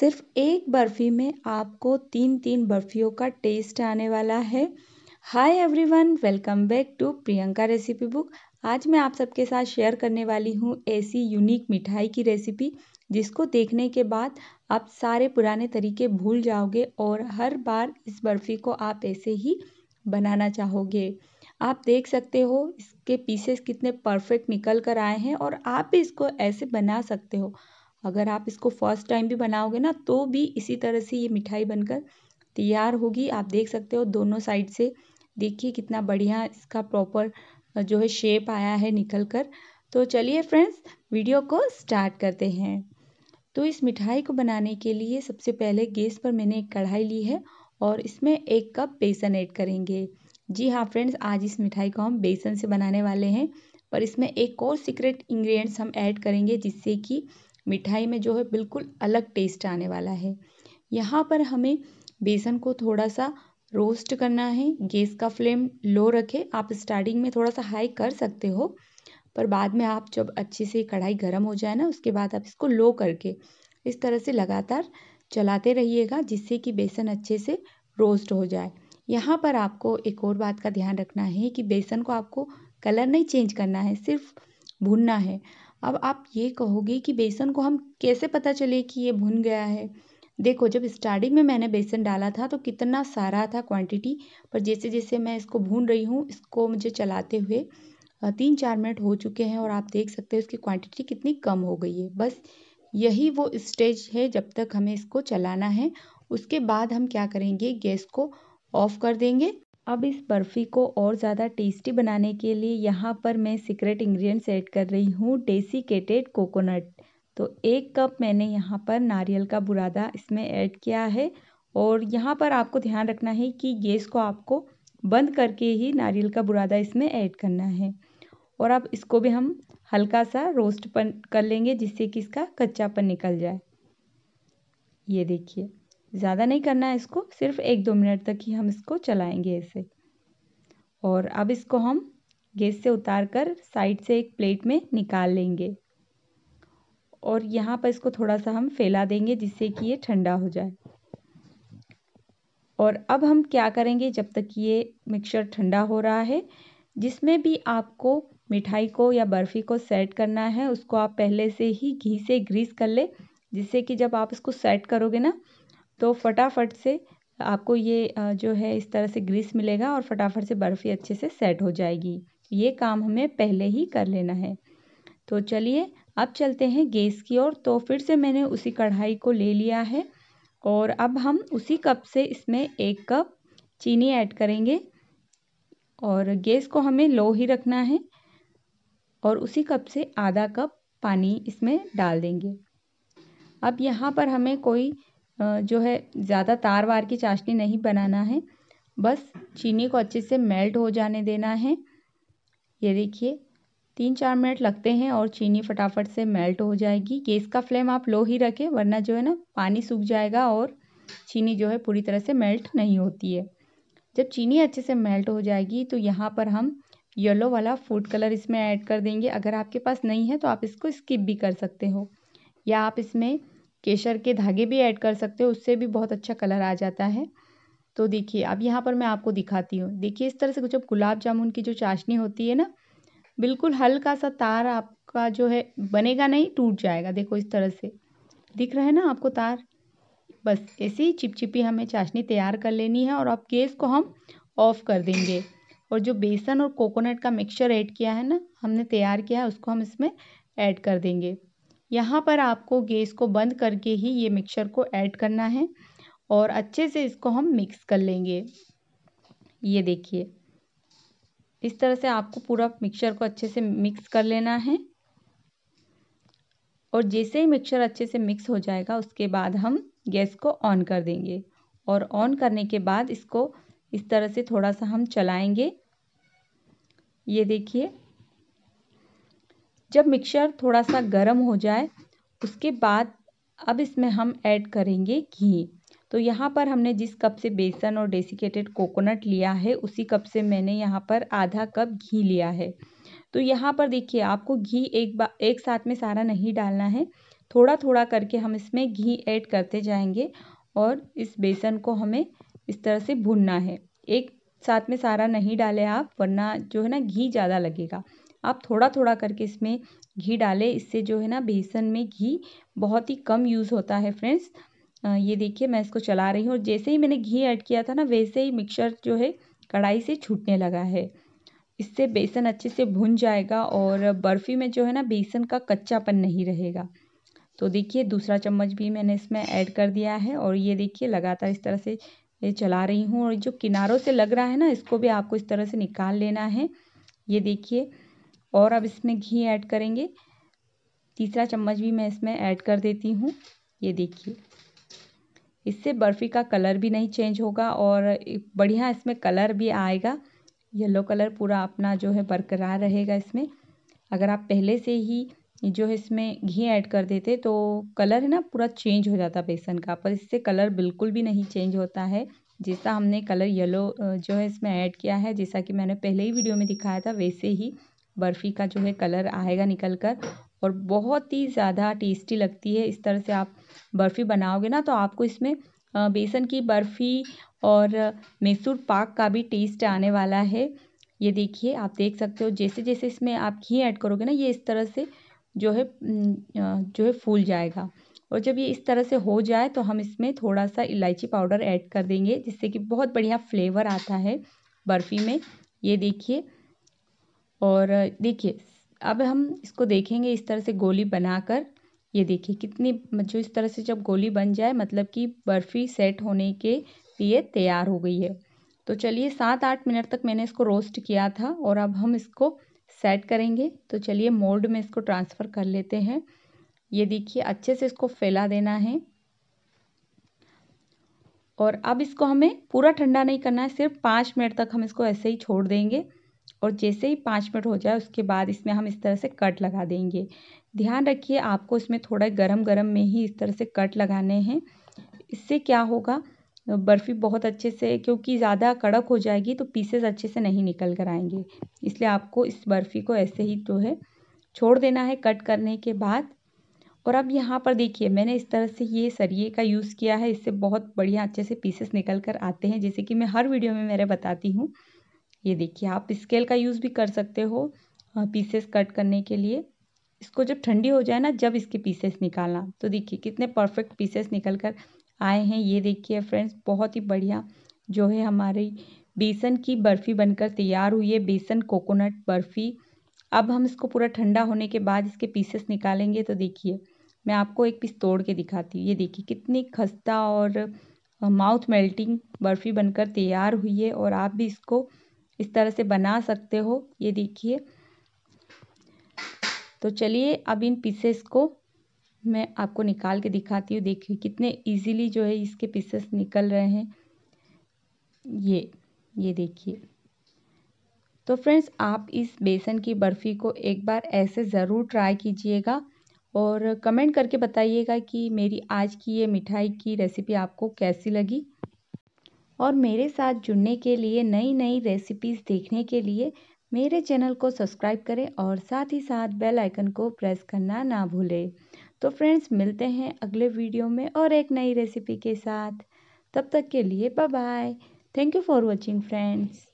सिर्फ़ एक बर्फ़ी में आपको तीन तीन बर्फ़ियों का टेस्ट आने वाला है hi everyone welcome back to Priyanka recipe book आज मैं आप सबके साथ शेयर करने वाली हूँ ऐसी यूनिक मिठाई की रेसिपी जिसको देखने के बाद आप सारे पुराने तरीके भूल जाओगे और हर बार इस बर्फ़ी को आप ऐसे ही बनाना चाहोगे आप देख सकते हो इसके पीसेस कितने परफेक्ट निकल कर आए हैं और आप भी इसको ऐसे बना सकते हो अगर आप इसको फर्स्ट टाइम भी बनाओगे ना तो भी इसी तरह से ये मिठाई बनकर तैयार होगी आप देख सकते हो दोनों साइड से देखिए कितना बढ़िया इसका प्रॉपर जो है शेप आया है निकल कर तो चलिए फ्रेंड्स वीडियो को स्टार्ट करते हैं तो इस मिठाई को बनाने के लिए सबसे पहले गैस पर मैंने एक कढ़ाई ली है और इसमें एक कप बेसन ऐड करेंगे जी हाँ फ्रेंड्स आज इस मिठाई को हम बेसन से बनाने वाले हैं पर इसमें एक और सीक्रेट इंग्रेडिएंट्स हम ऐड करेंगे जिससे कि मिठाई में जो है बिल्कुल अलग टेस्ट आने वाला है यहाँ पर हमें बेसन को थोड़ा सा रोस्ट करना है गैस का फ्लेम लो रखें आप स्टार्टिंग में थोड़ा सा हाई कर सकते हो पर बाद में आप जब अच्छे से कढ़ाई गर्म हो जाए ना उसके बाद आप इसको लो करके इस तरह से लगातार चलाते रहिएगा जिससे कि बेसन अच्छे से रोस्ट हो जाए यहाँ पर आपको एक और बात का ध्यान रखना है कि बेसन को आपको कलर नहीं चेंज करना है सिर्फ भुनना है अब आप ये कहोगे कि बेसन को हम कैसे पता चले कि ये भुन गया है देखो जब स्टार्टिंग में मैंने बेसन डाला था तो कितना सारा था क्वांटिटी पर जैसे जैसे मैं इसको भून रही हूँ इसको मुझे चलाते हुए तीन चार मिनट हो चुके हैं और आप देख सकते हैं इसकी क्वांटिटी कितनी कम हो गई है बस यही वो स्टेज है जब तक हमें इसको चलाना है उसके बाद हम क्या करेंगे गैस को ऑफ कर देंगे अब इस बर्फ़ी को और ज़्यादा टेस्टी बनाने के लिए यहाँ पर मैं सीक्रेट इंग्रेडिएंट्स ऐड कर रही हूँ डेसिकेटेड कोकोनट तो एक कप मैंने यहाँ पर नारियल का बुरादा इसमें ऐड किया है और यहाँ पर आपको ध्यान रखना है कि गैस को आपको बंद करके ही नारियल का बुरादा इसमें ऐड करना है और अब इसको भी हम हल्का सा रोस्ट पन कर लेंगे जिससे कि इसका कच्चापन निकल जाए ये देखिए ज़्यादा नहीं करना है इसको सिर्फ एक दो मिनट तक ही हम इसको चलाएंगे ऐसे और अब इसको हम गैस से उतार कर साइड से एक प्लेट में निकाल लेंगे और यहाँ पर इसको थोड़ा सा हम फैला देंगे जिससे कि ये ठंडा हो जाए और अब हम क्या करेंगे जब तक ये मिक्सचर ठंडा हो रहा है जिसमें भी आपको मिठाई को या बर्फ़ी को सेट करना है उसको आप पहले से ही घी से ग्रीस कर ले जिससे कि जब आप इसको सेट करोगे ना तो फटाफट से आपको ये जो है इस तरह से ग्रीस मिलेगा और फटाफट से बर्फ़ी अच्छे से सेट हो जाएगी ये काम हमें पहले ही कर लेना है तो चलिए अब चलते हैं गैस की ओर तो फिर से मैंने उसी कढ़ाई को ले लिया है और अब हम उसी कप से इसमें एक कप चीनी ऐड करेंगे और गैस को हमें लो ही रखना है और उसी कप से आधा कप पानी इसमें डाल देंगे अब यहाँ पर हमें कोई जो है ज़्यादा तार वार की चाशनी नहीं बनाना है बस चीनी को अच्छे से मेल्ट हो जाने देना है ये देखिए तीन चार मिनट लगते हैं और चीनी फटाफट से मेल्ट हो जाएगी गैस का फ्लेम आप लो ही रखें वरना जो है ना पानी सूख जाएगा और चीनी जो है पूरी तरह से मेल्ट नहीं होती है जब चीनी अच्छे से मेल्ट हो जाएगी तो यहाँ पर हम येलो वाला फूड कलर इसमें ऐड कर देंगे अगर आपके पास नहीं है तो आप इसको स्किप भी कर सकते हो या आप इसमें केसर के धागे भी ऐड कर सकते हो उससे भी बहुत अच्छा कलर आ जाता है तो देखिए अब यहाँ पर मैं आपको दिखाती हूँ देखिए इस तरह से जब गुलाब जामुन की जो चाशनी होती है ना बिल्कुल हल्का सा तार आपका जो है बनेगा नहीं टूट जाएगा देखो इस तरह से दिख रहा है ना आपको तार बस ऐसे ही चिपचिपी हमें चाशनी तैयार कर लेनी है और अब गैस को हम ऑफ़ कर देंगे और जो बेसन और कोकोनट का मिक्सचर ऐड किया है ना हमने तैयार किया है उसको हम इसमें ऐड कर देंगे यहाँ पर आपको गैस को बंद करके ही ये मिक्सचर को ऐड करना है और अच्छे से इसको हम मिक्स कर लेंगे ये देखिए इस तरह से आपको पूरा मिक्सचर को अच्छे से मिक्स कर लेना है और जैसे ही मिक्सचर अच्छे से मिक्स हो जाएगा उसके बाद हम गैस को ऑन कर देंगे और ऑन करने के बाद इसको इस तरह से थोड़ा सा हम चलाएंगे ये देखिए जब मिक्सचर थोड़ा सा गर्म हो जाए उसके बाद अब इसमें हम ऐड करेंगे घी तो यहाँ पर हमने जिस कप से बेसन और डेसिकेटेड कोकोनट लिया है उसी कप से मैंने यहाँ पर आधा कप घी लिया है तो यहाँ पर देखिए आपको घी एक बा एक साथ में सारा नहीं डालना है थोड़ा थोड़ा करके हम इसमें घी ऐड करते जाएंगे और इस बेसन को हमें इस तरह से भुनना है एक साथ में सारा नहीं डालें आप वरना जो है ना घी ज़्यादा लगेगा आप थोड़ा थोड़ा करके इसमें घी डालें इससे जो है ना बेसन में घी बहुत ही कम यूज़ होता है फ्रेंड्स ये देखिए मैं इसको चला रही हूँ और जैसे ही मैंने घी ऐड किया था ना वैसे ही मिक्सर जो है कढ़ाई से छूटने लगा है इससे बेसन अच्छे से भुन जाएगा और बर्फ़ी में जो है ना बेसन का कच्चापन नहीं रहेगा तो देखिए दूसरा चम्मच भी मैंने इसमें ऐड कर दिया है और ये देखिए लगातार इस तरह से ये चला रही हूँ और जो किनारों से लग रहा है ना इसको भी आपको इस तरह से निकाल लेना है ये देखिए और अब इसमें घी ऐड करेंगे तीसरा चम्मच भी मैं इसमें ऐड कर देती हूँ ये देखिए इससे बर्फ़ी का कलर भी नहीं चेंज होगा और बढ़िया इसमें कलर भी आएगा येलो कलर पूरा अपना जो है बरकरार रहेगा इसमें अगर आप पहले से ही जो है इसमें घी ऐड कर देते तो कलर है ना पूरा चेंज हो जाता बेसन का पर इससे कलर बिल्कुल भी नहीं चेंज होता है जैसा हमने कलर येलो जो है इसमें ऐड किया है जैसा कि मैंने पहले ही वीडियो में दिखाया था वैसे ही बर्फ़ी का जो है कलर आएगा निकल कर और बहुत ही ज़्यादा टेस्टी लगती है इस तरह से आप बर्फ़ी बनाओगे ना तो आपको इसमें बेसन की बर्फ़ी और मैसूर पाक का भी टेस्ट आने वाला है ये देखिए आप देख सकते हो जैसे जैसे इसमें आप घी ऐड करोगे ना ये इस तरह से जो है जो है फूल जाएगा और जब ये इस तरह से हो जाए तो हम इसमें थोड़ा सा इलायची पाउडर ऐड कर देंगे जिससे कि बहुत बढ़िया फ्लेवर आता है बर्फ़ी में ये देखिए और देखिए अब हम इसको देखेंगे इस तरह से गोली बनाकर ये देखिए कितनी जो इस तरह से जब गोली बन जाए मतलब कि बर्फ़ी सेट होने के लिए तैयार हो गई है तो चलिए सात आठ मिनट तक मैंने इसको रोस्ट किया था और अब हम इसको सेट करेंगे तो चलिए मोल्ड में इसको ट्रांसफ़र कर लेते हैं ये देखिए अच्छे से इसको फैला देना है और अब इसको हमें पूरा ठंडा नहीं करना है सिर्फ पाँच मिनट तक हम इसको ऐसे ही छोड़ देंगे और जैसे ही पाँच मिनट हो जाए उसके बाद इसमें हम इस तरह से कट लगा देंगे ध्यान रखिए आपको इसमें थोड़ा गरम गरम में ही इस तरह से कट लगाने हैं इससे क्या होगा बर्फ़ी बहुत अच्छे से क्योंकि ज़्यादा कड़क हो जाएगी तो पीसेस अच्छे से नहीं निकल कर आएंगे इसलिए आपको इस बर्फ़ी को ऐसे ही जो है छोड़ देना है कट करने के बाद और अब यहाँ पर देखिए मैंने इस तरह से ये सरिये का यूज़ किया है इससे बहुत बढ़िया अच्छे से पीसेस निकल कर आते हैं जैसे कि मैं हर वीडियो में मेरे बताती हूँ ये देखिए आप स्केल का यूज़ भी कर सकते हो पीसेस कट करने के लिए इसको जब ठंडी हो जाए ना जब इसके पीसेस निकालना तो देखिए कितने परफेक्ट पीसेस निकल कर आए हैं ये देखिए फ्रेंड्स बहुत ही बढ़िया जो है हमारी बेसन की बर्फ़ी बनकर तैयार हुई है बेसन कोकोनट बर्फ़ी अब हम इसको पूरा ठंडा होने के बाद इसके पीसेस निकालेंगे तो देखिए मैं आपको एक पीस तोड़ के दिखाती हूँ ये देखिए कितनी खस्ता और माउथ मेल्टिंग बर्फ़ी बनकर तैयार हुई है और आप भी इसको इस तरह से बना सकते हो ये देखिए तो चलिए अब इन पीसेस को मैं आपको निकाल के दिखाती हूँ देखिए कितने इजीली जो है इसके पीसेस निकल रहे हैं ये ये देखिए तो फ्रेंड्स आप इस बेसन की बर्फ़ी को एक बार ऐसे ज़रूर ट्राई कीजिएगा और कमेंट करके बताइएगा कि मेरी आज की ये मिठाई की रेसिपी आपको कैसी लगी और मेरे साथ जुड़ने के लिए नई नई रेसिपीज़ देखने के लिए मेरे चैनल को सब्सक्राइब करें और साथ ही साथ बेल आइकन को प्रेस करना ना भूलें तो फ्रेंड्स मिलते हैं अगले वीडियो में और एक नई रेसिपी के साथ तब तक के लिए bye bye thank you for watching friends